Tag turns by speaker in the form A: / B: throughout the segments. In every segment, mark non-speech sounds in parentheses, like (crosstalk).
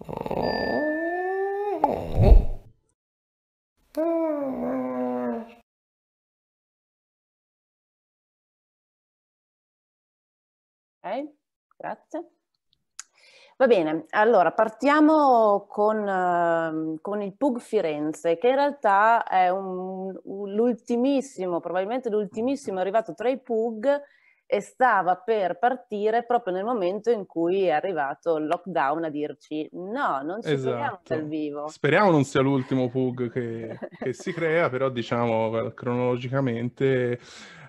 A: Ok,
B: grazie. Va bene, allora partiamo con, uh, con, il PUG Firenze, che in realtà è l'ultimissimo, probabilmente l'ultimissimo arrivato tra i PUG e stava per partire proprio nel momento in cui è arrivato il lockdown a dirci no, non ci esatto. dal vivo. Speriamo
A: non sia l'ultimo PUG che, (laughs) che si crea, però diciamo cronologicamente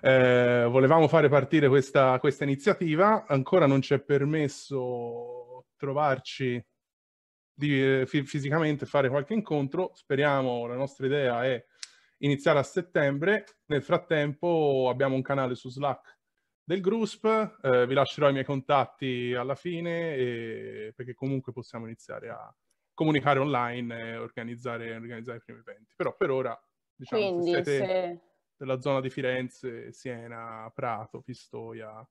A: eh, volevamo fare partire questa, questa iniziativa, ancora non ci è permesso trovarci di, eh, f- fisicamente, fare qualche incontro, speriamo, la nostra idea è iniziare a settembre, nel frattempo abbiamo un canale su Slack del GRUSP, eh, vi lascerò i miei contatti alla fine e, perché comunque possiamo iniziare a comunicare online e organizzare, organizzare i primi eventi. Però per ora, diciamo, Quindi, se siete se... della zona di Firenze, Siena, Prato, Pistoia,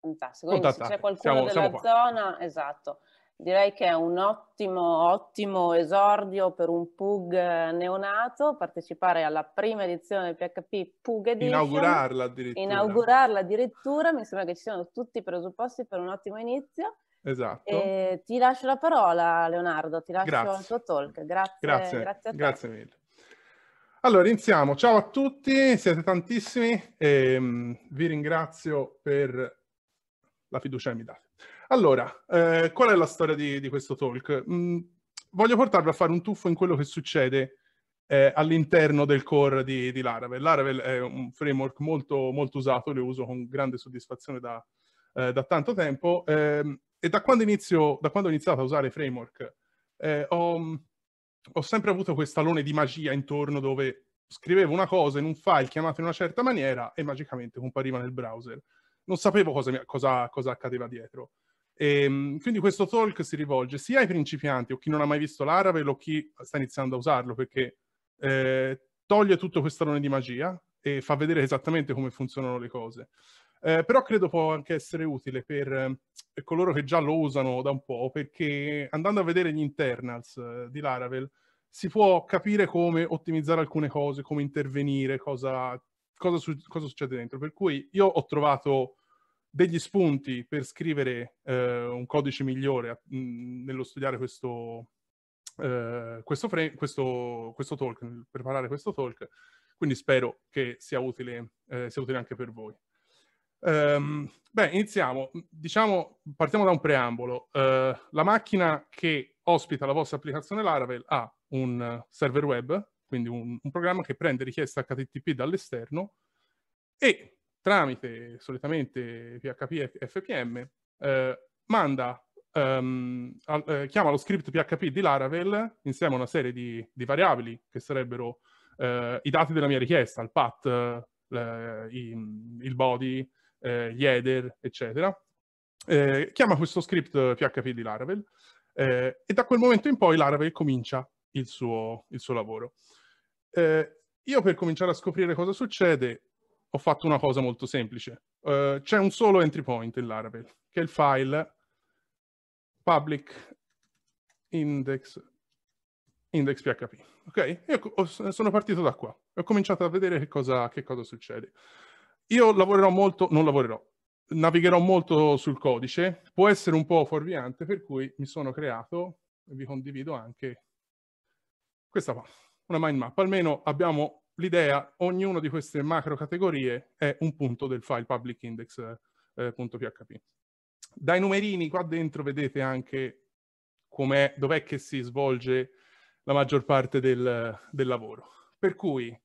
B: Fantastico, quindi se c'è qualcuno siamo, della siamo zona, esatto, Direi che è un ottimo, ottimo esordio per un PUG neonato, partecipare alla prima edizione del PHP PUG Edition. Inaugurarla addirittura. Inaugurarla addirittura, mi sembra che ci siano tutti i presupposti per un ottimo inizio.
A: Esatto. E
B: ti lascio la parola Leonardo, ti lascio grazie. il tuo talk. Grazie, grazie, grazie,
A: grazie mille. Allora, iniziamo. Ciao a tutti, siete tantissimi e um, vi ringrazio per la fiducia che mi date. Allora, eh, qual è la storia di, di questo talk? Mm, voglio portarvi a fare un tuffo in quello che succede eh, all'interno del core di, di, Laravel. Laravel è un framework molto, molto usato, lo uso con grande soddisfazione da, eh, da tanto tempo ehm, e da quando, inizio, da quando, ho iniziato a usare framework eh, ho, ho sempre avuto questo alone di magia intorno dove scrivevo una cosa in un file chiamato in una certa maniera e magicamente compariva nel browser. Non sapevo cosa, cosa, cosa accadeva dietro. E, ehm, quindi questo talk si rivolge sia ai principianti o chi non ha mai visto l'Aravel o chi sta iniziando a usarlo perché eh, toglie tutto questo alone di magia e fa vedere esattamente come funzionano le cose. Eh, però credo può anche essere utile per, per, eh, coloro che già lo usano da un po', perché andando a vedere gli internals eh, di Laravel si può capire come ottimizzare alcune cose, come intervenire, cosa, cosa, su, cosa succede dentro. Per cui io ho trovato degli spunti per scrivere eh, un codice migliore a, mh, nello studiare questo, eh, questo, frame, questo, questo, talk, nel preparare questo talk, quindi spero che sia utile, eh, sia utile anche per voi. Um, beh, iniziamo. Diciamo, partiamo da un preambolo. Uh, la macchina che ospita la vostra applicazione Laravel ha un server web, quindi un, un programma che prende richieste HTTP dall'esterno e tramite solitamente PHP e FPM, eh, manda, um, al, eh, chiama lo script PHP di Laravel insieme a una serie di, di variabili che sarebbero eh, i dati della mia richiesta, il path, i, il body, eh, gli header, eccetera. Eh, chiama questo script PHP di Laravel eh, e da quel momento in poi Laravel comincia il suo, il suo lavoro. io per cominciare a scoprire cosa succede ho fatto una cosa molto semplice. Uh, c'è un solo entry point in Laravel, che è il file public index, index Ok? Io ho, sono partito da qua e ho cominciato a vedere che cosa, che cosa succede. Io lavorerò molto, non lavorerò, navigherò molto sul codice, può essere un po' fuorviante, per cui mi sono creato, e vi condivido anche questa qua, una mind map. Almeno abbiamo l'idea, ognuno di queste macro categorie è un punto del file public index.php. Eh, eh, Dai numerini qua dentro vedete anche dov'è che si svolge la maggior parte del, del lavoro. Per cui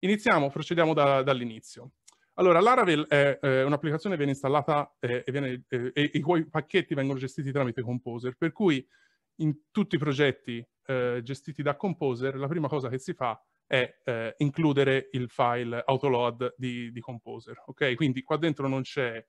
A: iniziamo, procediamo da, dall'inizio. Allora, Laravel è eh, un'applicazione che viene installata eh, e, viene, eh, e, i cui pacchetti vengono gestiti tramite Composer, per cui in tutti i progetti eh, gestiti da Composer la prima cosa che si fa è eh, includere il file autoload di, di, Composer, ok? Quindi qua dentro non c'è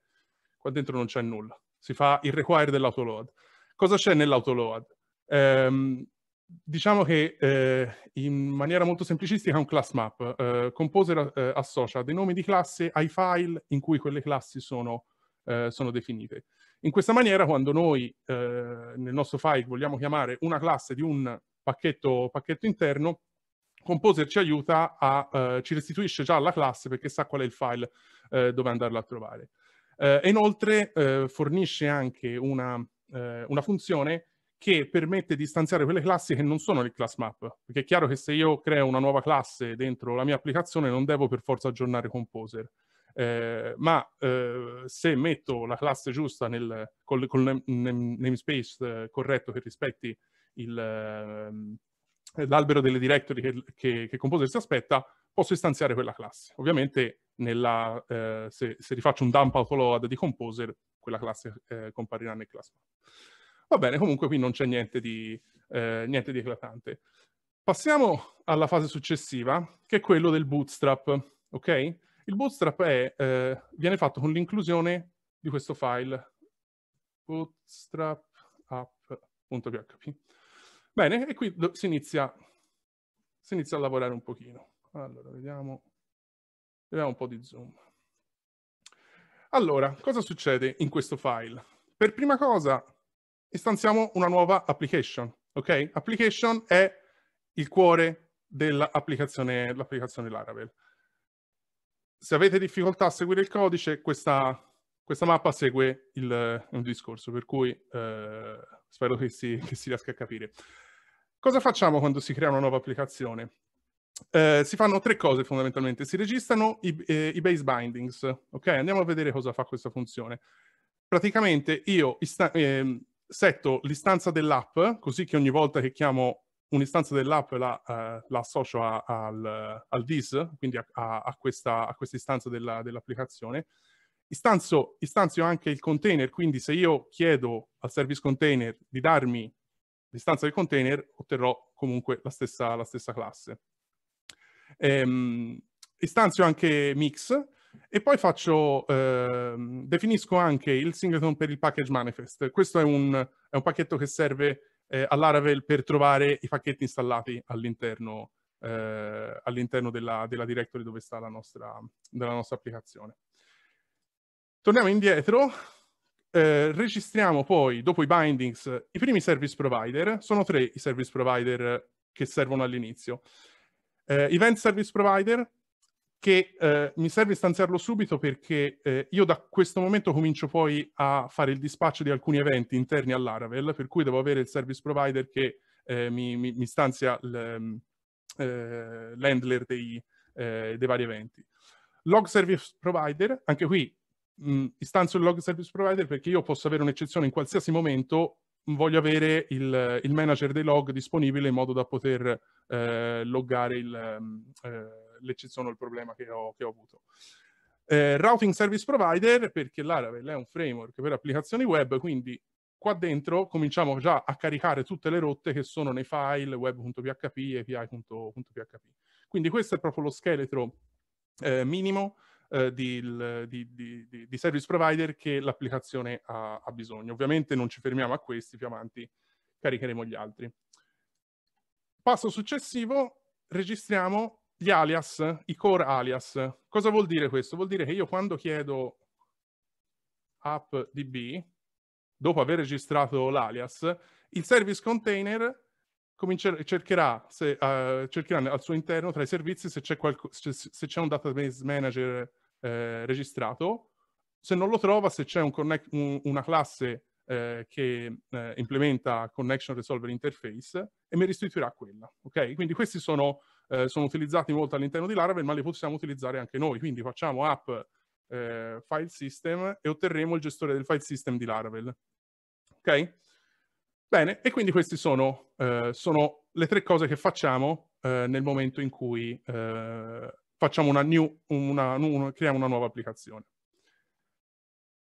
A: nulla, si fa il require dell'autoload. Cosa c'è nell'autoload? Ehm, diciamo che eh, in maniera molto semplicistica è un class map. Eh, Composer eh, associa dei nomi di classe ai file in cui quelle classi sono, eh, sono definite. In questa maniera quando noi eh, nel nostro file vogliamo chiamare una classe di un pacchetto, pacchetto interno, Composer ci aiuta a, eh, ci restituisce già alla classe perché sa qual è il file eh, dove andarlo a trovare. Eh, e inoltre fornisce anche una, una funzione che permette di stanziare quelle classi che non sono il class map, perché è chiaro che se io creo una nuova classe dentro la mia applicazione non devo per forza aggiornare Composer, eh, ma eh, se metto la classe giusta nel, col, col namespace corretto che rispetti il, ehm, eh, l'albero delle directory che, che, che Composer si aspetta, posso istanziare quella classe. Ovviamente nella, eh, se, se, rifaccio un dump autoload di Composer, quella classe eh, comparirà nel class. Va bene, comunque qui non c'è niente, eh, niente di, eclatante. Passiamo alla fase successiva, che è quello del bootstrap, ok? Il bootstrap è, eh, viene fatto con l'inclusione di questo file bootstrap app.php Bene, e qui si inizia, si inizia a lavorare un pochino. Allora, vediamo, vediamo un po' di zoom. Allora, cosa succede in questo file? Per prima cosa, istanziamo una nuova application, ok? Application è il cuore dell'applicazione Laravel. Se avete difficoltà a seguire il codice, questa, questa mappa segue il, il discorso, per cui eh, Spero che si, che si riesca a capire. Cosa facciamo quando si crea una nuova applicazione? Eh, si fanno tre cose fondamentalmente. Si registrano i, eh, i, base bindings. Ok, andiamo a vedere cosa fa questa funzione. Praticamente io eh, setto l'istanza dell'app, così che ogni volta che chiamo un'istanza dell'app la, eh, la, associo a, al, al DIS, quindi a, a, questa, a, questa, istanza dell'applicazione. Istanzio, istanzio anche il container, quindi se io chiedo al service container di darmi l'istanza del container, otterrò comunque la stessa, la stessa classe. Ehm, istanzio anche mix e poi faccio, eh, definisco anche il singleton per il package manifest. Questo è un, è un pacchetto che serve eh, a Laravel per trovare i pacchetti installati all'interno eh, all della, della, directory dove sta la nostra, della nostra applicazione. Torniamo indietro, eh, registriamo poi, dopo i bindings, i primi service provider. Sono tre i service provider che servono all'inizio. Eh, event service provider, che eh, mi serve stanziarlo subito perché eh, io da questo momento comincio poi a fare il dispaccio di alcuni eventi interni all'Aravel, per cui devo avere il service provider che eh, mi, mi, mi, stanzia ehm, eh, l'handler dei, eh, dei vari eventi. Log service provider, anche qui mh, istanzo il log service provider perché io posso avere un'eccezione in qualsiasi momento, voglio avere il, il, manager dei log disponibile in modo da poter eh, loggare eh, l'eccezione eh, o il problema che ho, che ho avuto. Eh, routing service provider perché Laravel è un framework per applicazioni web, quindi qua dentro cominciamo già a caricare tutte le rotte che sono nei file web.php e api.php. Quindi questo è proprio lo scheletro eh, minimo eh, di, di, di, di, service provider che l'applicazione ha, ha, bisogno. Ovviamente non ci fermiamo a questi, più avanti caricheremo gli altri. Passo successivo, registriamo gli alias, i core alias. Cosa vuol dire questo? Vuol dire che io quando chiedo appdb, dopo aver registrato l'alias, il service container cercherà, se, uh, eh, cercherà, al suo interno tra i servizi se c'è, un database manager eh, registrato. Se non lo trova, se c'è un connect, un, una classe eh, che eh, implementa Connection Resolver Interface e mi restituirà quella. Okay? Quindi questi sono, eh, sono utilizzati molto all'interno di Laravel, ma li possiamo utilizzare anche noi. Quindi facciamo app eh, file system e otterremo il gestore del file system di Laravel. Ok? Bene, e quindi queste sono, eh, sono le tre cose che facciamo nel momento in cui eh, facciamo una new, una, una, creiamo una nuova applicazione.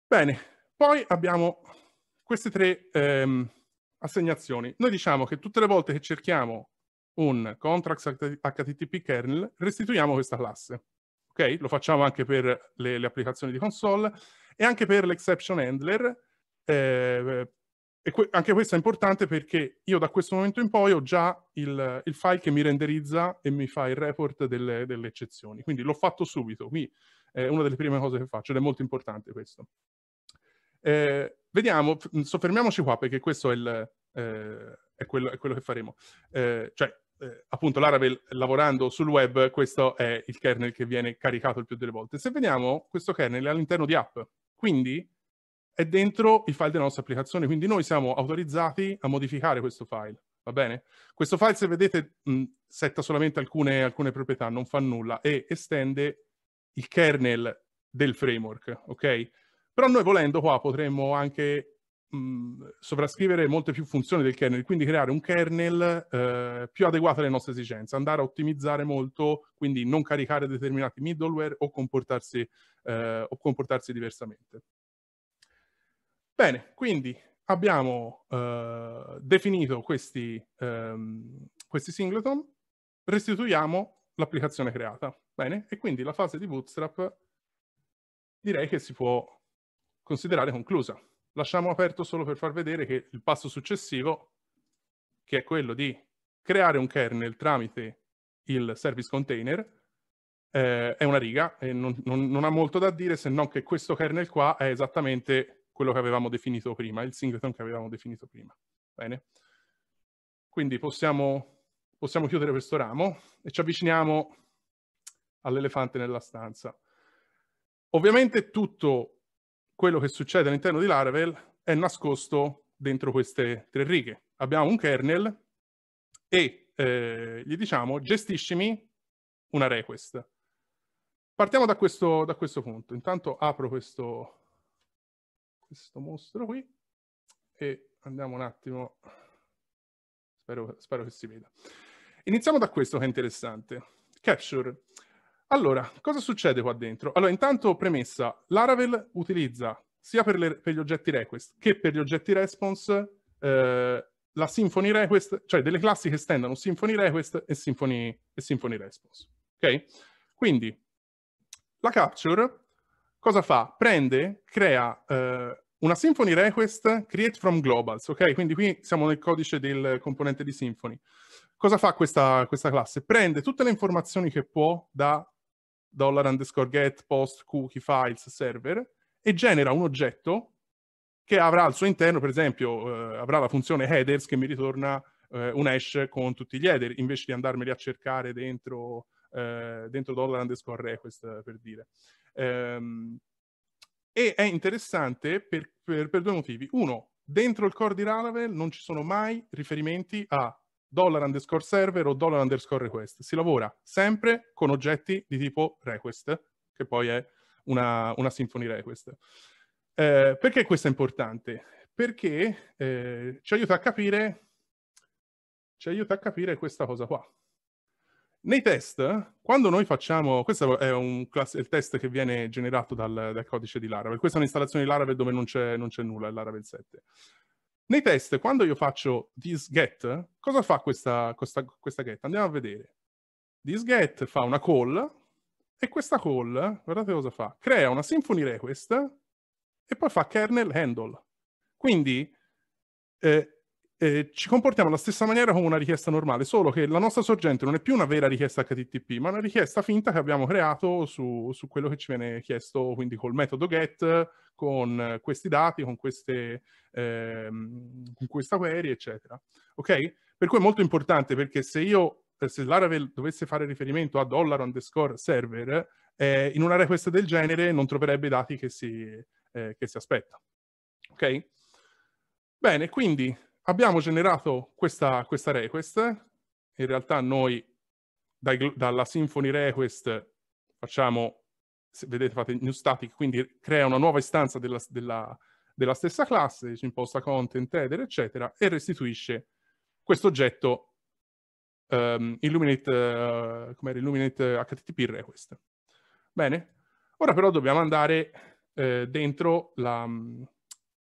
A: Bene, poi abbiamo queste tre ehm, assegnazioni. Noi diciamo che tutte le volte che cerchiamo un contracts HTTP kernel, restituiamo questa classe. Okay? Lo facciamo anche per le, le, applicazioni di console e anche per l'exception handler, eh, e que- anche questo è importante perché io da questo momento in poi ho già il, il file che mi renderizza e mi fa il report delle, delle eccezioni. Quindi l'ho fatto subito, qui è una delle prime cose che faccio ed è molto importante questo. Eh, vediamo, mm, soffermiamoci qua perché questo è, il, eh, è, quello, è quello, che faremo. Eh, cioè, eh, appunto, l'Arabel lavorando sul web, questo è il kernel che viene caricato il più delle volte. Se vediamo, questo kernel è all'interno di app, quindi è dentro il file della nostra applicazione, quindi noi siamo autorizzati a modificare questo file, va bene? Questo file, se vedete, mh, setta solamente alcune, alcune proprietà, non fa nulla e estende il kernel del framework, ok? Però noi volendo qua potremmo anche mh, sovrascrivere molte più funzioni del kernel, quindi creare un kernel eh, più adeguato alle nostre esigenze, andare a ottimizzare molto, quindi non caricare determinati middleware o comportarsi, eh, o comportarsi diversamente. Bene, quindi abbiamo eh, definito questi, ehm, questi singleton, restituiamo l'applicazione creata. Bene, e quindi la fase di Bootstrap direi che si può considerare conclusa. Lasciamo aperto solo per far vedere che il passo successivo, che è quello di creare un kernel tramite il service container, eh, è una riga e non, non, non ha molto da dire se non che questo kernel qua è esattamente quello che avevamo definito prima, il singleton che avevamo definito prima. Bene? Quindi possiamo, possiamo chiudere questo ramo e ci avviciniamo all'elefante nella stanza. Ovviamente tutto quello che succede all'interno di Laravel è nascosto dentro queste tre righe. Abbiamo un kernel e eh, gli diciamo gestiscimi una request. Partiamo da questo, da questo punto. Intanto apro questo, questo mostro qui e andiamo un attimo, spero, spero che si veda. Iniziamo da questo che è interessante. Capture. Allora, cosa succede qua dentro? Allora, intanto premessa, Laravel utilizza sia per, le, per gli oggetti request che per gli oggetti response eh, la Symfony request, cioè delle classi che stendano Symfony request e Symfony, e Symfony response. Ok? Quindi, la capture Cosa fa? Prende, crea eh, una Symfony request create from globals, ok? Quindi qui siamo nel codice del componente di Symfony. Cosa fa questa, questa classe? Prende tutte le informazioni che può da dollar underscore get, post, cookie, files, server e genera un oggetto che avrà al suo interno, per esempio, eh, avrà la funzione headers che mi ritorna eh, un hash con tutti gli header, invece di andarmeli a cercare dentro, eh, dentro dollar underscore request, per dire. Ehm, e è interessante per, per, per due motivi. Uno, dentro il core di Laravel non ci sono mai riferimenti a dollar underscore server o dollar underscore request. Si lavora sempre con oggetti di tipo request, che poi è una, una symphony request. Eh, perché questo è importante? Perché eh, ci aiuta a capire ci aiuta a capire questa cosa qua. Nei test, quando noi facciamo, questo è class- il test che viene generato dal, dal, codice di Laravel, questa è un'installazione di Laravel dove non c'è, non c'è nulla, è Laravel 7. Nei test, quando io faccio this get, cosa fa questa, questa, questa get? Andiamo a vedere. This get fa una call e questa call, guardate cosa fa, crea una symphony request e poi fa kernel handle. Quindi eh, eh, ci comportiamo alla stessa maniera come una richiesta normale, solo che la nostra sorgente non è più una vera richiesta HTTP, ma una richiesta finta che abbiamo creato su, su quello che ci viene chiesto, quindi col metodo get, con questi dati, con, queste, ehm, con questa query, eccetera. Ok? Per cui è molto importante perché se io, eh, se Laravel dovesse fare riferimento a dollar underscore server, eh, in una request del genere non troverebbe i dati che si, eh, che si aspetta. Ok? Bene, quindi abbiamo generato questa, questa request, in realtà noi dai, dalla Symfony request facciamo, vedete fate new static, quindi crea una nuova istanza della, della, della stessa classe, ci imposta content, header, eccetera, e restituisce questo oggetto um, illuminate, uh, eh, come illuminate http eh, request. Bene, ora però dobbiamo andare eh, dentro la,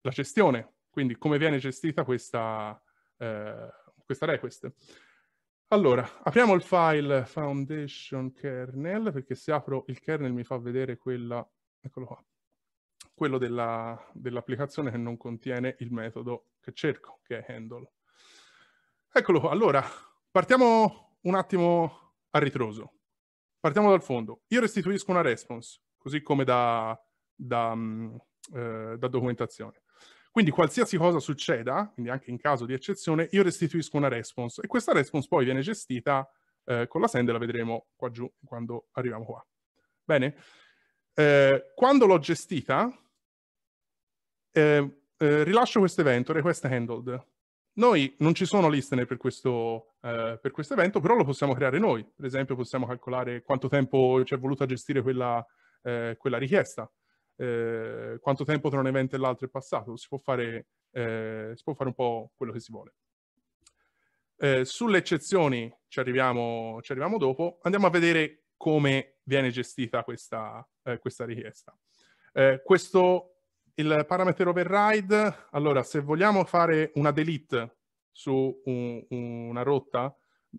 A: la gestione quindi come viene gestita questa, eh, questa request. Allora, apriamo il file foundation kernel, perché se apro il kernel mi fa vedere quella, eccolo qua, quello della, dell'applicazione che non contiene il metodo che cerco, che è handle. Eccolo qua, allora, partiamo un attimo a ritroso. Partiamo dal fondo. Io restituisco una response, così come da, da, mm, eh, da documentazione. Quindi qualsiasi cosa succeda, quindi anche in caso di eccezione, io restituisco una response e questa response poi viene gestita eh, con la send, e la vedremo qua giù quando arriviamo qua. Bene? Eh, quando l'ho gestita, eh, eh rilascio questo evento, request handled. Noi non ci sono listener per questo, eh, per questo evento, però lo possiamo creare noi. Per esempio possiamo calcolare quanto tempo ci è voluto a gestire quella, eh, quella richiesta eh, quanto tempo tra un evento e l'altro è passato, si può fare, eh, si può fare un po' quello che si vuole. Eh, sulle eccezioni ci arriviamo, ci arriviamo, dopo, andiamo a vedere come viene gestita questa, eh, questa richiesta. Eh, questo, il parametro override, allora se vogliamo fare una delete su un, una rotta,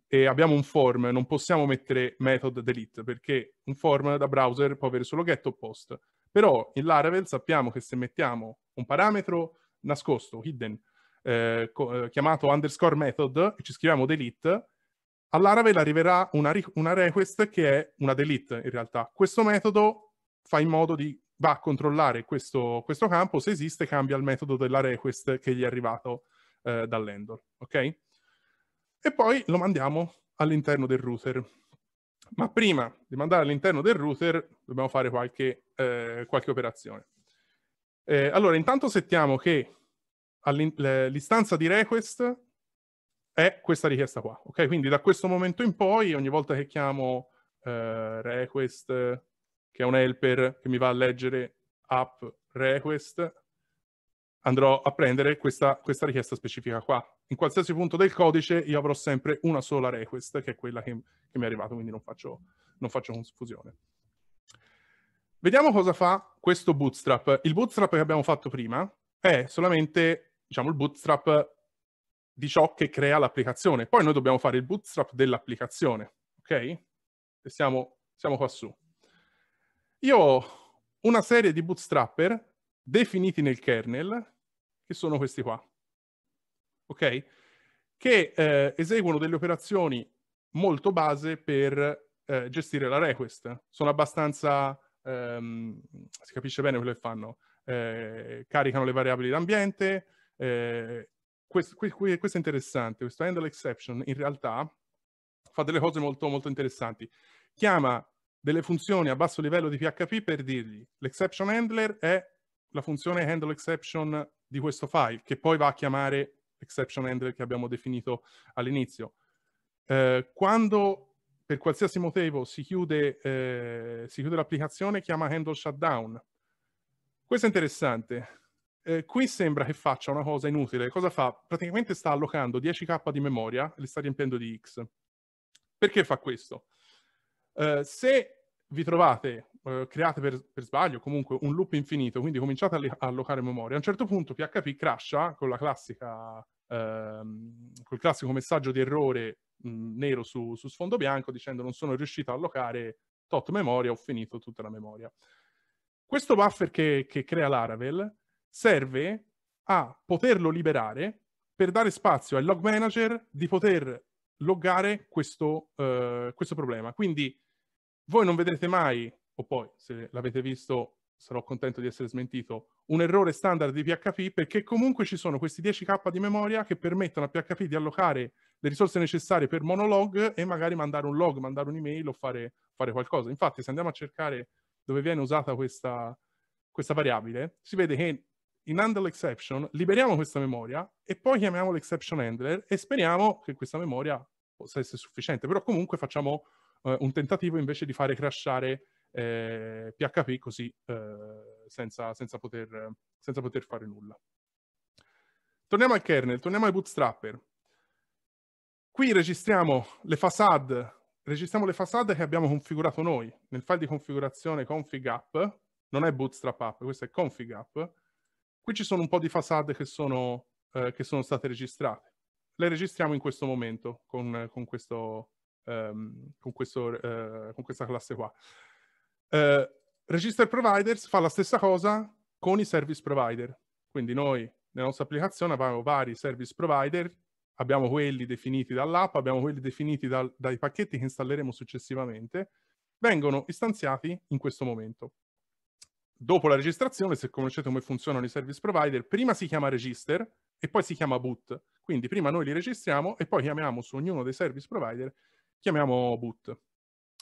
A: e abbiamo un form, non possiamo mettere method delete perché un form da browser può avere solo get o post. Però in Laravel sappiamo che se mettiamo un parametro nascosto, hidden, eh, eh chiamato underscore method, e ci scriviamo delete, a Laravel arriverà una, una request che è una delete in realtà. Questo metodo fa in modo di va a controllare questo, questo, campo, se esiste cambia il metodo della request che gli è arrivato eh, dall'endor, ok? E poi lo mandiamo all'interno del router ma prima di mandare all'interno del router dobbiamo fare qualche, eh, qualche operazione. Eh, allora, intanto settiamo che l'istanza di request è questa richiesta qua, ok? Quindi da questo momento in poi, ogni volta che chiamo eh, request, che è un helper che mi va a leggere app request, andrò a prendere questa, questa richiesta specifica qua, in qualsiasi punto del codice io avrò sempre una sola request, che è quella che, che mi è arrivata, quindi non faccio, non faccio confusione. Vediamo cosa fa questo bootstrap. Il bootstrap che abbiamo fatto prima è solamente, diciamo, il bootstrap di ciò che crea l'applicazione. Poi noi dobbiamo fare il bootstrap dell'applicazione, ok? Siamo, siamo qua su. Io ho una serie di bootstrapper definiti nel kernel, che sono questi qua ok? Che eh, eseguono delle operazioni molto base per eh, gestire la request. Sono abbastanza, ehm, si capisce bene quello che fanno, eh, caricano le variabili d'ambiente, eh, questo, questo è interessante, questo handle exception in realtà fa delle cose molto, molto interessanti. Chiama delle funzioni a basso livello di PHP per dirgli l'exception handler è la funzione handle exception di questo file che poi va a chiamare exception handler che abbiamo definito all'inizio. Eh, quando per qualsiasi motivo si chiude, eh, si chiude l'applicazione, chiama handle shutdown. Questo è interessante. Eh, qui sembra che faccia una cosa inutile. Cosa fa? Praticamente sta allocando 10k di memoria e li sta riempiendo di X. Perché fa questo? Eh, se vi trovate eh, create per, per, sbaglio, comunque un loop infinito, quindi cominciate a, li- a allocare memoria. A un certo punto PHP crasha con la classica, ehm, col classico messaggio di errore mh, nero su, su sfondo bianco dicendo non sono riuscito a allocare tot memoria, ho finito tutta la memoria. Questo buffer che, che crea Laravel serve a poterlo liberare per dare spazio al log manager di poter loggare questo, uh, questo problema. Quindi voi non vedrete mai o poi, se l'avete visto, sarò contento di essere smentito, un errore standard di PHP perché comunque ci sono questi 10k di memoria che permettono a PHP di allocare le risorse necessarie per monolog e magari mandare un log, mandare un'email o fare, fare qualcosa. Infatti se andiamo a cercare dove viene usata questa, questa variabile, si vede che in handle exception liberiamo questa memoria e poi chiamiamo l'exception handler e speriamo che questa memoria possa essere sufficiente, però comunque facciamo eh, un tentativo invece di fare crashare eh, PHP così eh, senza, senza, poter, senza poter fare nulla. Torniamo al kernel, torniamo ai bootstrapper. Qui registriamo le facade, registriamo le facade che abbiamo configurato noi. Nel file di configurazione config app, non è bootstrap app, questo è config app. Qui ci sono un po' di facade che sono, eh, che sono state registrate. Le registriamo in questo momento con, con, questo, um, con, questo, uh, con questa classe qua. Eh, register providers fa la stessa cosa con i service provider. Quindi noi nella nostra applicazione abbiamo vari service provider, abbiamo quelli definiti dall'app, abbiamo quelli definiti dal, dai pacchetti che installeremo successivamente, vengono istanziati in questo momento. Dopo la registrazione, se conoscete come funzionano i service provider, prima si chiama register e poi si chiama boot. Quindi prima noi li registriamo e poi chiamiamo su ognuno dei service provider, chiamiamo boot.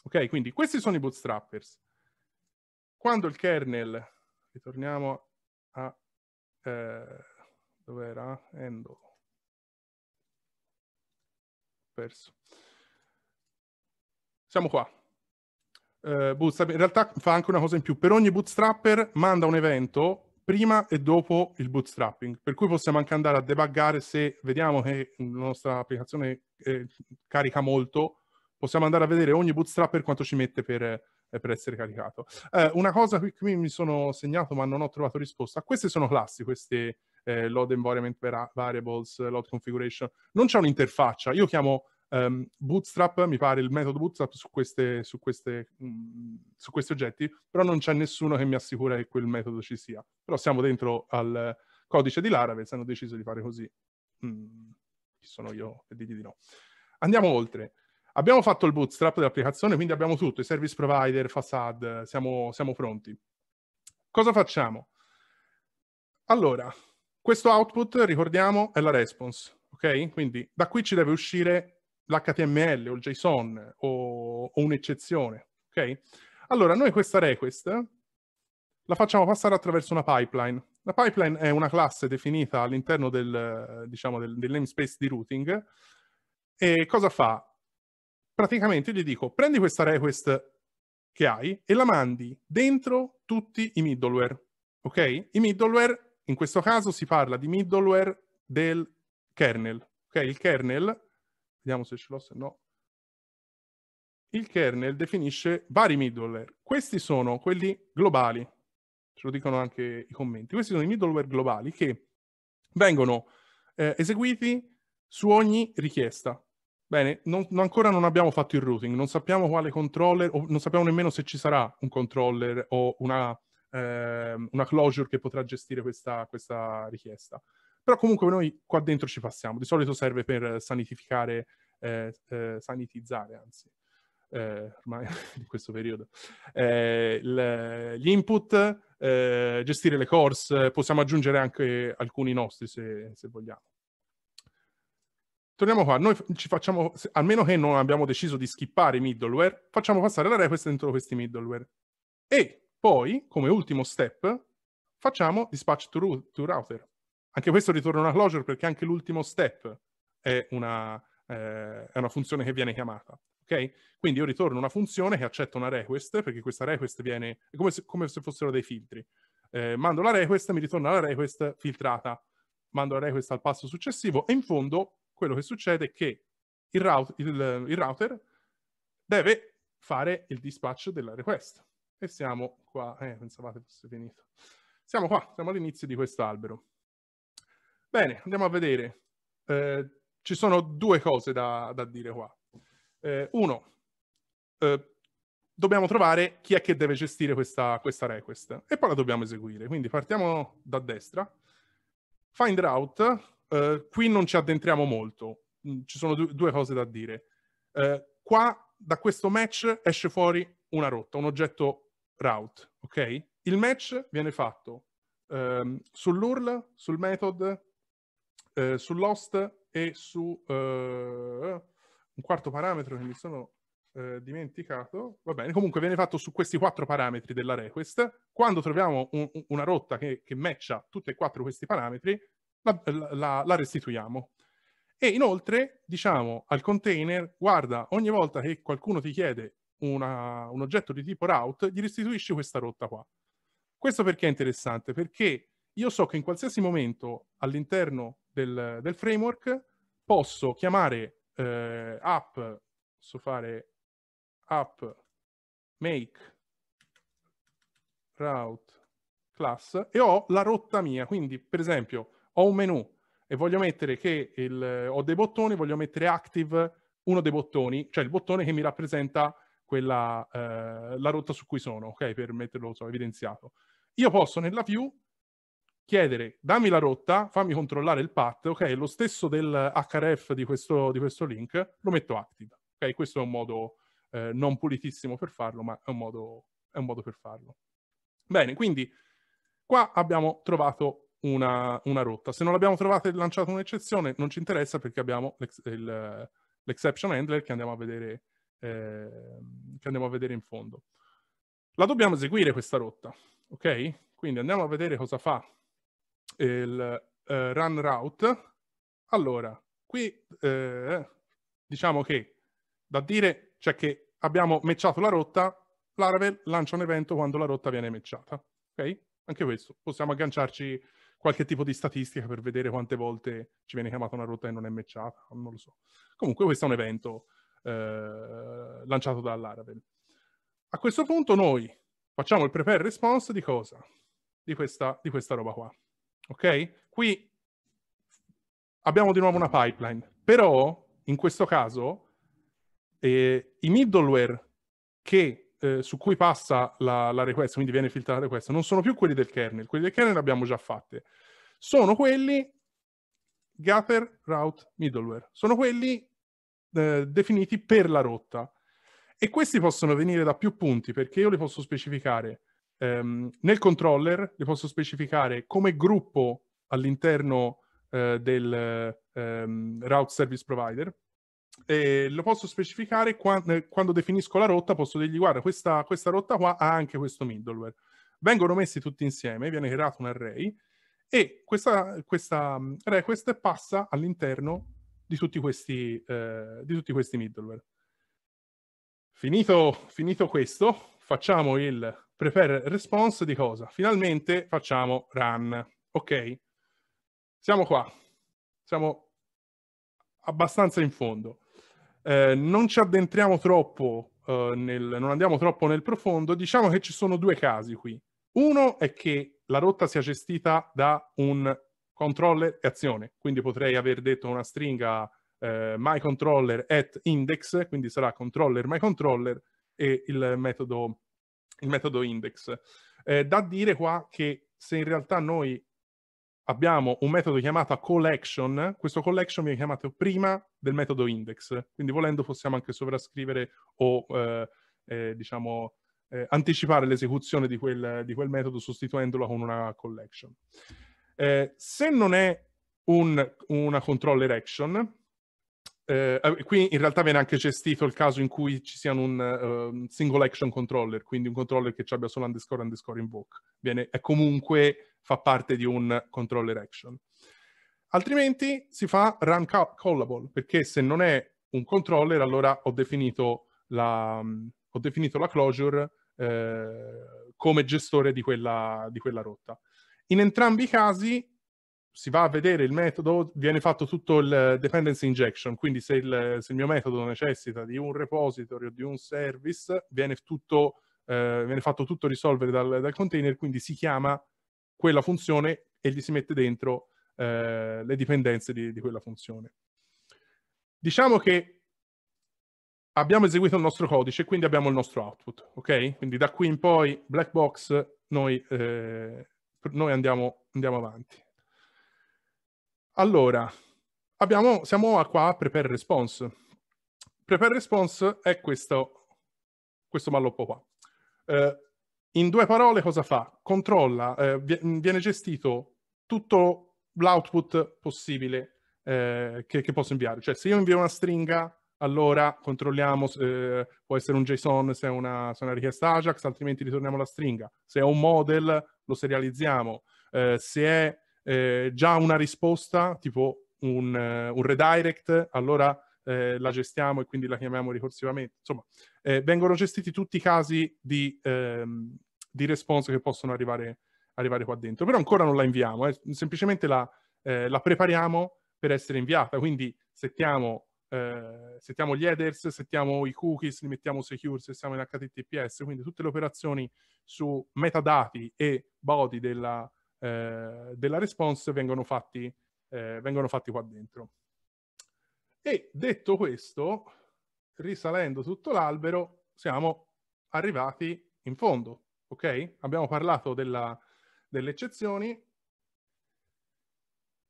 A: Ok, quindi questi sono i bootstrappers. Quando il kernel, ritorniamo a, eh, dove era? Endo. Perso. Siamo qua. Uh, bootstrap in realtà fa anche una cosa in più. Per ogni bootstrapper manda un evento prima e dopo il bootstrapping, per cui possiamo anche andare a debuggare se vediamo che la nostra applicazione eh, carica molto, possiamo andare a vedere ogni bootstrapper quanto ci mette per, per essere caricato. Eh, una cosa qui, qui mi sono segnato ma non ho trovato risposta. Queste sono classi, queste eh, load environment variables, load configuration. Non c'è un'interfaccia. Io chiamo um, bootstrap, mi pare il metodo bootstrap su, queste, su, queste, mh, mm, su questi oggetti, però non c'è nessuno che mi assicura che quel metodo ci sia. Però siamo dentro al codice di Laravel, se hanno deciso di fare così. Mm, chi sono io per dirgli di no. Andiamo oltre. Abbiamo fatto il bootstrap dell'applicazione, quindi abbiamo tutto, i service provider, facade, siamo, siamo pronti. Cosa facciamo? Allora, questo output, ricordiamo, è la response, ok? Quindi da qui ci deve uscire l'HTML o il JSON o, o un'eccezione, ok? Allora, noi questa request la facciamo passare attraverso una pipeline. La pipeline è una classe definita all'interno del, diciamo, del, del namespace di routing e cosa fa? praticamente gli dico prendi questa request che hai e la mandi dentro tutti i middleware, ok? I middleware, in questo caso si parla di middleware del kernel, ok? Il kernel, vediamo se ce l'ho, se no... Il kernel definisce vari middleware. Questi sono quelli globali, ce lo dicono anche i commenti. Questi sono i middleware globali che vengono eh, eseguiti su ogni richiesta. Bene, non, ancora non abbiamo fatto il routing, non sappiamo quale controller, o non sappiamo nemmeno se ci sarà un controller o una, eh, una closure che potrà gestire questa, questa, richiesta. Però comunque noi qua dentro ci passiamo, di solito serve per sanitificare, eh, eh, sanitizzare anzi, eh, ormai (laughs) in questo periodo. Eh, il, gli input, eh, gestire le course, possiamo aggiungere anche alcuni nostri se, se vogliamo torniamo qua, noi ci facciamo, almeno che non abbiamo deciso di skippare i middleware, facciamo passare la request dentro questi middleware. E poi, come ultimo step, facciamo dispatch to, to router. Anche questo ritorna una closure perché anche l'ultimo step è una, eh, è una funzione che viene chiamata. Okay? Quindi io ritorno una funzione che accetta una request, perché questa request viene è come se, come se fossero dei filtri. Eh, mando la request, mi ritorna la request filtrata, mando la request al passo successivo e in fondo quello che succede è che il, route, il, il router deve fare il dispatch della request. E siamo qua, eh, pensavate fosse finito. Siamo qua, siamo all'inizio di quest'albero. Bene, andiamo a vedere. Eh, ci sono due cose da, da dire qua. Eh, uno, eh, dobbiamo trovare chi è che deve gestire questa, questa, request e poi la dobbiamo eseguire. Quindi partiamo da destra. Find route eh, qui non ci addentriamo molto, mm, ci sono du- due cose da dire. Uh, qua da questo match esce fuori una rotta, un oggetto route, ok? Il match viene fatto um, ehm, sull'URL, sul method, uh, sull'host e su un quarto parametro che mi sono eh, dimenticato, va bene, comunque viene fatto su questi quattro parametri della request, quando troviamo un, una rotta che, che matcha tutti e quattro questi parametri, la, la, la restituiamo. E inoltre diciamo al container, guarda, ogni volta che qualcuno ti chiede una, un oggetto di tipo route, gli restituisci questa rotta qua. Questo perché è interessante? Perché io so che in qualsiasi momento all'interno del, del framework posso chiamare eh, app, posso fare app make route class e ho la rotta mia. Quindi, per esempio, ho un menu e voglio mettere che il, eh, ho dei bottoni, voglio mettere active uno dei bottoni, cioè il bottone che mi rappresenta quella, eh, la rotta su cui sono, ok? Per metterlo so, evidenziato. Io posso nella view chiedere, dammi la rotta, fammi controllare il path, ok? Lo stesso del href di questo, di questo link, lo metto active, ok? Questo è un modo eh, non pulitissimo per farlo, ma è un modo, è un modo per farlo. Bene, quindi qua abbiamo trovato una, una rotta. Se non l'abbiamo trovata e lanciato un'eccezione, non ci interessa perché abbiamo l'ex- il, l'exception handler che andiamo a vedere, eh, che andiamo a vedere in fondo. La dobbiamo eseguire questa rotta, ok? Quindi andiamo a vedere cosa fa il eh, run route. Allora, qui eh, diciamo che da dire, cioè che abbiamo matchato la rotta, Laravel lancia un evento quando la rotta viene matchata, ok? Anche questo, possiamo agganciarci qualche tipo di statistica per vedere quante volte ci viene chiamata una rotta e non è matchata, non lo so. Comunque questo è un evento eh, lanciato dall'Aravel. A questo punto noi facciamo il prepare response di cosa? Di questa, di questa roba qua. Ok? Qui abbiamo di nuovo una pipeline, però in questo caso eh, i middleware che eh, su cui passa la, la, request, quindi viene filtrata la request, non sono più quelli del kernel, quelli del kernel li abbiamo già fatte, sono quelli gather route middleware, sono quelli eh, definiti per la rotta e questi possono venire da più punti perché io li posso specificare ehm, nel controller, li posso specificare come gruppo all'interno eh, del ehm, route service provider, eh, lo posso specificare quando, eh, quando, definisco la rotta, posso dirgli guarda questa, questa rotta qua ha anche questo middleware. Vengono messi tutti insieme, viene creato un array e questa, questa mm, request passa all'interno di tutti questi, eh, di tutti questi middleware. Finito, finito questo, facciamo il prepare response di cosa? Finalmente facciamo run. Ok, siamo qua, siamo abbastanza in fondo. Eh, non ci addentriamo troppo, eh, nel, non andiamo troppo nel profondo, diciamo che ci sono due casi qui. Uno è che la rotta sia gestita da un controller e azione, quindi potrei aver detto una stringa eh, myController at index, quindi sarà controller myController e il metodo, il metodo index. Eh, da dire qua che se in realtà noi abbiamo un metodo chiamato collection, questo collection viene chiamato prima del metodo index, quindi volendo possiamo anche sovrascrivere o eh, eh, diciamo eh, anticipare l'esecuzione di quel, di quel, metodo sostituendolo con una collection. Eh, se non è un, una controller action, eh, eh, qui in realtà viene anche gestito il caso in cui ci siano un uh, single action controller, quindi un controller che abbia solo underscore underscore invoke, viene, è comunque fa parte di un controller action. Altrimenti si fa run callable, perché se non è un controller, allora ho definito la, mm, ho definito la closure eh, come gestore di quella, di quella rotta. In entrambi i casi si va a vedere il metodo, viene fatto tutto il dependency injection, quindi se il, se il mio metodo necessita di un repository o di un service, viene, tutto, eh, viene fatto tutto risolvere dal, dal, container, quindi si chiama quella funzione e gli si mette dentro eh, le dipendenze di, di, quella funzione. Diciamo che abbiamo eseguito il nostro codice, quindi abbiamo il nostro output, ok? Quindi da qui in poi, black box, noi, eh, noi andiamo, andiamo avanti. Allora, abbiamo, siamo qua a prepare response. Prepare response è questo, questo malloppo qua. Eh, in due parole cosa fa? Controlla, eh, mm, viene gestito tutto l'output possibile eh, che, che, posso inviare. Cioè se io invio una stringa, allora controlliamo, eh, può essere un JSON se è, una, se è, una, richiesta Ajax, altrimenti ritorniamo alla stringa. Se è un model, lo serializziamo. Eh, se è eh, già una risposta, tipo un, eh, un redirect, allora eh, la gestiamo e quindi la chiamiamo ricorsivamente. Insomma, eh, vengono gestiti tutti i casi di, ehm, di response che possono arrivare, arrivare, qua dentro. Però ancora non la inviamo, eh. semplicemente la, eh, la, prepariamo per essere inviata. Quindi settiamo, eh, settiamo gli headers, settiamo i cookies, li mettiamo secure se siamo in HTTPS, quindi tutte le operazioni su metadati e body della, eh, della response vengono fatti, vengono fatti qua dentro. E detto questo, risalendo tutto l'albero, siamo arrivati in fondo, ok? Abbiamo parlato della, delle eccezioni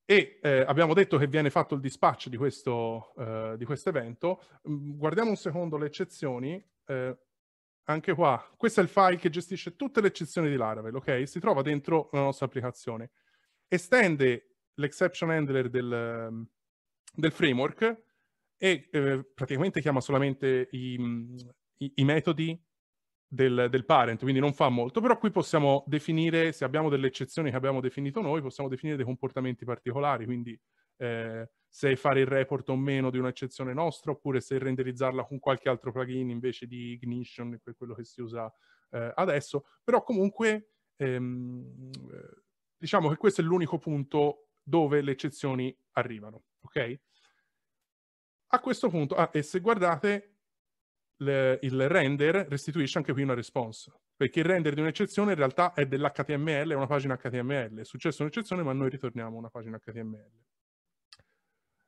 A: e eh, abbiamo detto che viene fatto il dispatch di questo, eh, di questo evento. Mm, guardiamo un secondo le eccezioni. Eh, anche qua, questo è il file che gestisce tutte le eccezioni di Laravel, ok? Si trova dentro la nostra applicazione. Estende l'exception handler del, del framework e eh, praticamente chiama solamente i, mm, i, i metodi del, del, parent, quindi non fa molto, però qui possiamo definire, se abbiamo delle eccezioni che abbiamo definito noi, possiamo definire dei comportamenti particolari, quindi eh, se fare il report o meno di un'eccezione nostra, oppure se renderizzarla con qualche altro plugin invece di Ignition, quello che si usa eh, adesso, però comunque ehm, diciamo che questo è l'unico punto dove le eccezioni arrivano. Ok? A questo punto, ah, e se guardate, le, il render restituisce anche qui una response, perché il render di un'eccezione in realtà è dell'HTML, è una pagina HTML. È successa un'eccezione, ma noi ritorniamo una pagina HTML.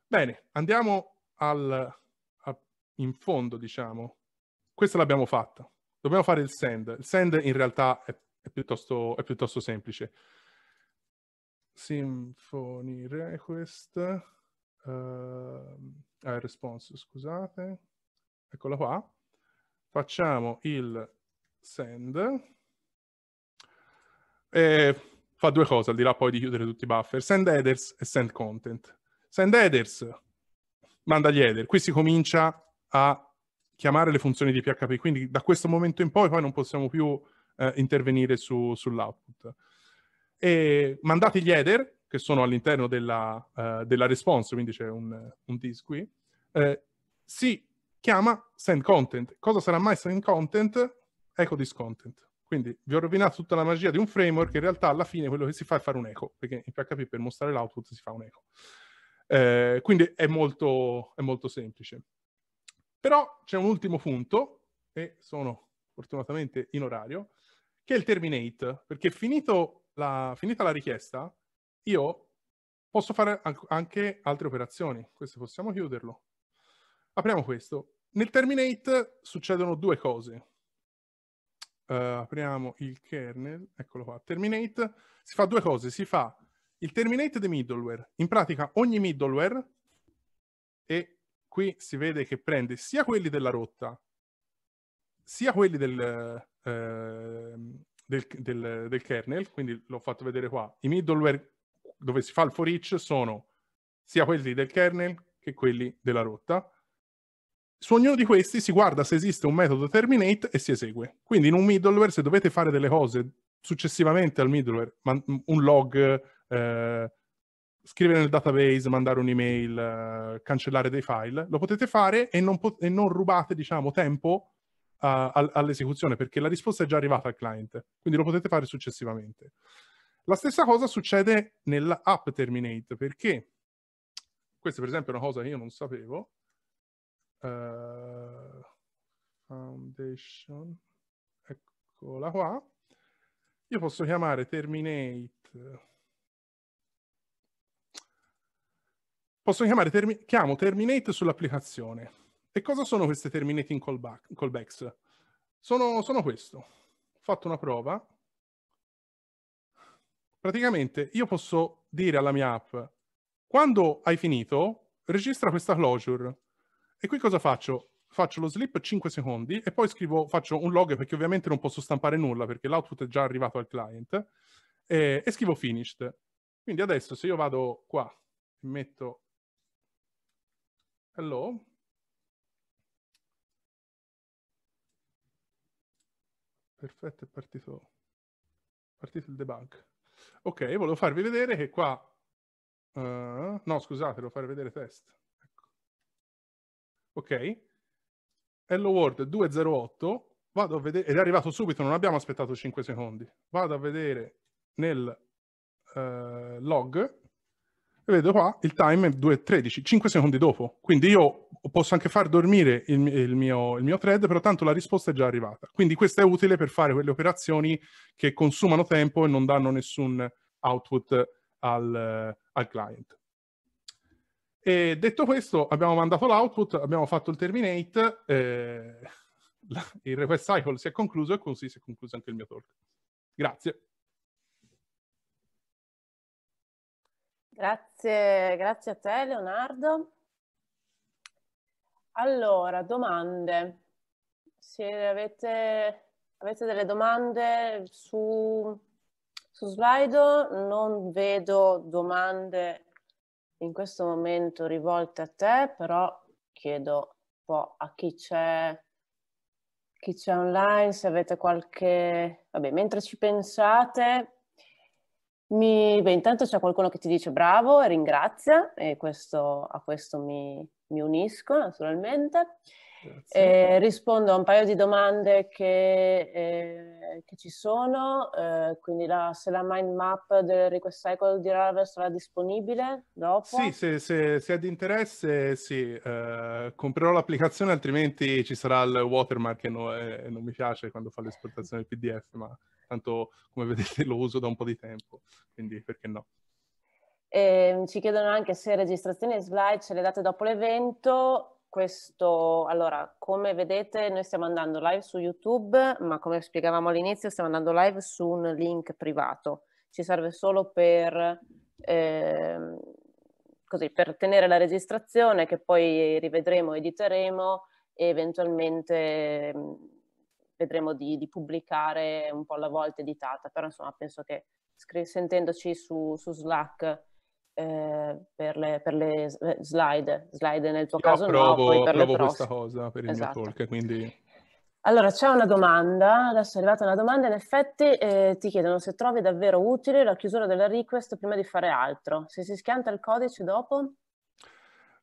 A: Bene, andiamo al, a, in fondo, diciamo. Questa l'abbiamo fatta. Dobbiamo fare il send. Il send in realtà è, è, piuttosto, è piuttosto semplice. Symfony request uh, ah, response, scusate, eccola qua, facciamo il send e fa due cose, al di là poi di chiudere tutti i buffer, send headers e send content. Send headers, manda gli header, qui si comincia a chiamare le funzioni di PHP, quindi da questo momento in poi poi non possiamo più eh, intervenire su, sull'output. E mandate gli header, che sono all'interno della, uh, della response, quindi c'è un, un disk qui, eh, si chiama send content. Cosa sarà mai send content? Echo this content. Quindi vi ho rovinato tutta la magia di un framework, in realtà alla fine quello che si fa è fare un echo, perché in PHP per mostrare l'output si fa un echo. Eh, quindi è molto, è molto semplice. Però c'è un ultimo punto, e sono fortunatamente in orario, che è il terminate, perché finito la, finita la richiesta, io posso fare anche altre operazioni. Questo possiamo chiuderlo. Apriamo questo. Nel terminate succedono due cose. Uh, apriamo il kernel, eccolo qua, terminate, si fa due cose, si fa il terminate dei middleware, in pratica ogni middleware, e qui si vede che prende sia quelli della rotta, sia quelli del, uh, del, del, del, kernel, quindi l'ho fatto vedere qua, i middleware dove si fa il for each sono sia quelli del kernel che quelli della rotta. Su ognuno di questi si guarda se esiste un metodo terminate e si esegue. Quindi in un middleware, se dovete fare delle cose successivamente al middleware, un log, eh, scrivere nel database, mandare un'email, eh, cancellare dei file, lo potete fare e non, pot- e non rubate diciamo, tempo uh, all'esecuzione perché la risposta è già arrivata al client, quindi lo potete fare successivamente. La stessa cosa succede nell'app Terminate, perché questa per esempio è una cosa che io non sapevo. Uh, foundation, eccola qua. Io posso chiamare Terminate posso chiamare termi- chiamo terminate sull'applicazione. E cosa sono queste Terminating callback, callbacks? Sono, sono questo. Ho fatto una prova, praticamente io posso dire alla mia app, quando hai finito, registra questa closure. E qui cosa faccio? Faccio lo slip 5 secondi e poi scrivo, faccio un log perché ovviamente non posso stampare nulla perché l'output è già arrivato al client e, e scrivo finished. Quindi adesso se io vado qua e metto hello, perfetto è partito, partito il debug. Ok, volevo farvi vedere che qua... Uh, no, scusate, devo fare vedere test. Ecco. Ok. Hello World 208. Vado a vedere... Ed è arrivato subito, non abbiamo aspettato 5 secondi. Vado a vedere nel uh, log vedo qua il time è 2.13, 5 secondi dopo. Quindi io posso anche far dormire il, il, mio, il, mio, thread, però tanto la risposta è già arrivata. Quindi questo è utile per fare quelle operazioni che consumano tempo e non danno nessun output al, al client. E detto questo, abbiamo mandato l'output, abbiamo fatto il terminate, eh, il request cycle si è concluso e così si è concluso anche il mio talk. Grazie.
B: Grazie, grazie a te Leonardo. Allora, domande. Se avete, avete delle domande su, su Slido, non vedo domande in questo momento rivolte a te, però chiedo un po' a chi c'è chi c'è online, se avete qualche... Vabbè, mentre ci pensate, mi, beh, intanto c'è qualcuno che ti dice bravo e ringrazia e questo, a questo mi, mi unisco naturalmente. Eh, rispondo a un paio di domande che, eh, che ci sono, eh, quindi la, se la mind map del request cycle di Ravel sarà disponibile dopo? Sì, se,
A: se, se è di interesse sì, eh, comprerò l'applicazione altrimenti ci sarà il watermark e no, non mi piace quando fa l'esportazione del PDF, ma tanto come vedete (laughs) lo uso da un po' di tempo, quindi perché no?
B: E ehm, ci chiedono anche se registrazioni e slide ce le date dopo l'evento questo, allora, come vedete noi stiamo andando live su YouTube, ma come spiegavamo all'inizio stiamo andando live su un link privato. Ci serve solo per, eh, così, per tenere la registrazione che poi rivedremo, editeremo e eventualmente mm, vedremo di, di pubblicare un po' alla volta editata, però insomma penso che sentendoci su, su Slack eh, per, le, per, le, eh, slide, slide nel tuo Io caso provo, no, poi per provo questa cosa per il esatto.
A: mio talk, quindi...
B: Allora, c'è una domanda, adesso è arrivata una domanda, in effetti eh, ti chiedono se trovi davvero utile la chiusura della request prima di fare altro, se si schianta il codice dopo?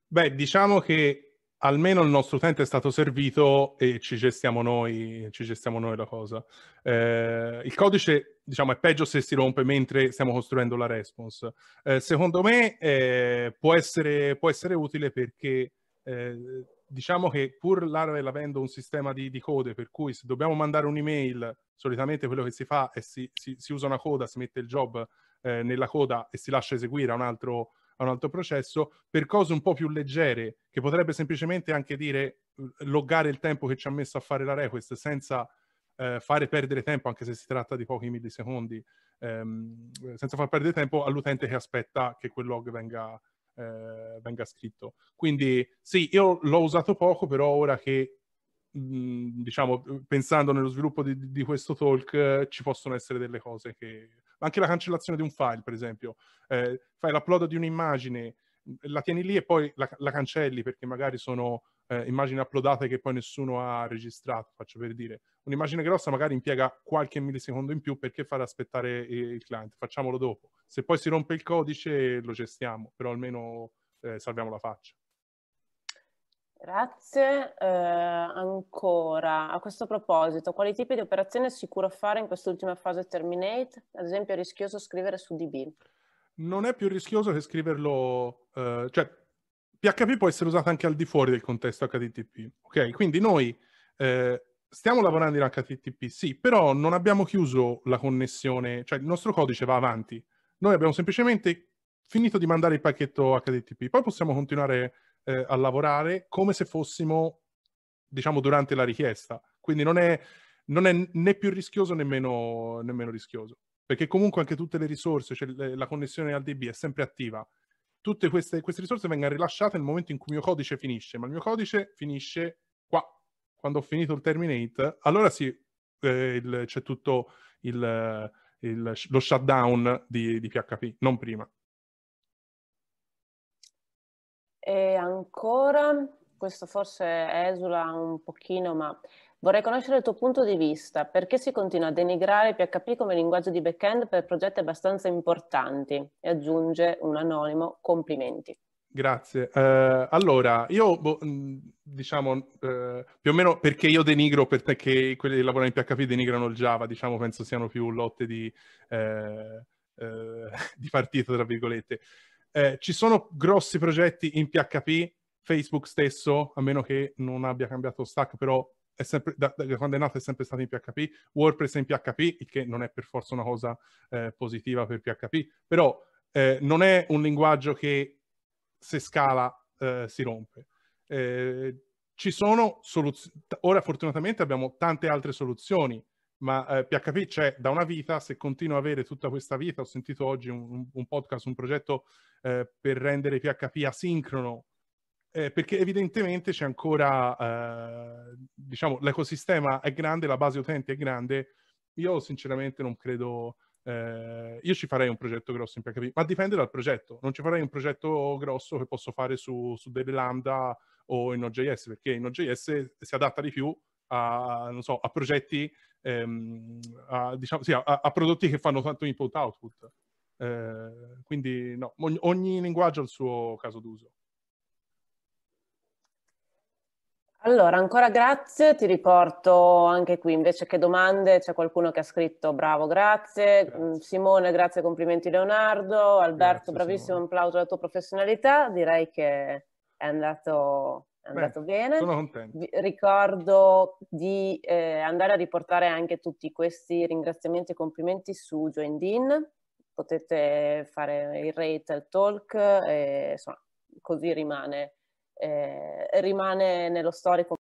A: Beh, diciamo che almeno il nostro utente è stato servito e ci gestiamo noi, ci gestiamo noi la cosa. Eh, il codice diciamo, è peggio se si rompe mentre stiamo costruendo la response. Eh, secondo me eh, può, essere, può, essere, utile perché eh, diciamo che pur Laravel avendo un sistema di, di, code per cui se dobbiamo mandare un'email, solitamente quello che si fa è si, si, si usa una coda, si mette il job eh, nella coda e si lascia eseguire a un altro a un altro processo per cose un po' più leggere, che potrebbe semplicemente anche dire loggare il tempo che ci ha messo a fare la request senza eh, fare perdere tempo, anche se si tratta di pochi millisecondi, ehm, senza far perdere tempo all'utente che aspetta che quel log venga, eh, venga scritto. Quindi sì, io l'ho usato poco, però ora che mm, diciamo pensando nello sviluppo di, di questo talk eh, ci possono essere delle cose che anche la cancellazione di un file, per esempio. Eh, fai l'upload di un'immagine, la tieni lì e poi la, la cancelli perché magari sono eh, immagini uploadate che poi nessuno ha registrato, faccio per dire. Un'immagine grossa magari impiega qualche millisecondo in più perché far aspettare eh, il client, facciamolo dopo. Se poi si rompe il codice lo gestiamo, però almeno eh, salviamo la faccia.
B: Grazie. Eh, ancora, a questo proposito, quali tipi di operazioni è sicuro fare in quest'ultima fase Terminate? Ad esempio è rischioso scrivere su DB?
A: Non è più rischioso che scriverlo, eh, cioè PHP può essere usato anche al di fuori del contesto HTTP, ok? Quindi noi eh, stiamo lavorando in HTTP, sì, però non abbiamo chiuso la connessione, cioè il nostro codice va avanti. Noi abbiamo semplicemente finito di mandare il pacchetto HTTP, poi possiamo continuare eh, a lavorare come se fossimo, diciamo, durante la richiesta. Quindi non è, non è né più rischioso né meno, né meno rischioso, perché comunque anche tutte le risorse, cioè le, la connessione al DB è sempre attiva. Tutte queste, queste risorse vengono rilasciate nel momento in cui il mio codice finisce, ma il mio codice finisce qua, quando ho finito il terminate, allora sì, eh, il, c'è tutto il, il, lo shutdown di, di PHP, non prima.
B: E ancora, questo forse esula un pochino, ma vorrei conoscere il tuo punto di vista. Perché si continua a denigrare PHP come linguaggio di backend per progetti abbastanza importanti? E aggiunge un anonimo, complimenti.
A: Grazie. Uh, allora, io boh, diciamo uh, più o meno perché io denigro perché quelli che lavorano in PHP denigrano il Java, diciamo penso siano più lotte di, uh, (laughs) di partito, tra virgolette. Eh, ci sono grossi progetti in PHP, Facebook stesso, a meno che non abbia cambiato stack, però è sempre, da, da, quando è nato è sempre stato in PHP, WordPress è in PHP, il che non è per forza una cosa eh, positiva per PHP, però eh, non è un linguaggio che se scala eh, si rompe. Eh, ci sono soluzioni, ora fortunatamente abbiamo tante altre soluzioni ma eh, PHP c'è cioè, da una vita, se continuo a avere tutta questa vita, ho sentito oggi un, un podcast, un progetto eh, per rendere PHP asincrono, eh, perché evidentemente c'è ancora, eh, diciamo, l'ecosistema è grande, la base utenti è grande, io sinceramente non credo, eh, io ci farei un progetto grosso in PHP, ma dipende dal progetto, non ci farei un progetto grosso che posso fare su, su delle lambda o in Node.js, perché in Node.js si adatta di più a, so, a progetti ehm, a, diciamo, sì, a, a, prodotti che fanno tanto input-output. Eh, quindi no, ogni, ogni linguaggio ha il suo caso d'uso.
B: Allora, ancora grazie, ti riporto anche qui, invece che domande c'è qualcuno che ha scritto bravo, grazie, grazie. Mm, Simone, grazie, complimenti Leonardo, Alberto, grazie, bravissimo, un applauso alla tua professionalità, direi che è andato andato Beh, bene. Sono contento. ricordo di eh, andare a riportare anche tutti questi ringraziamenti e complimenti su Joindin, potete fare il rate, il talk, e, insomma, così rimane, eh, rimane nello storico.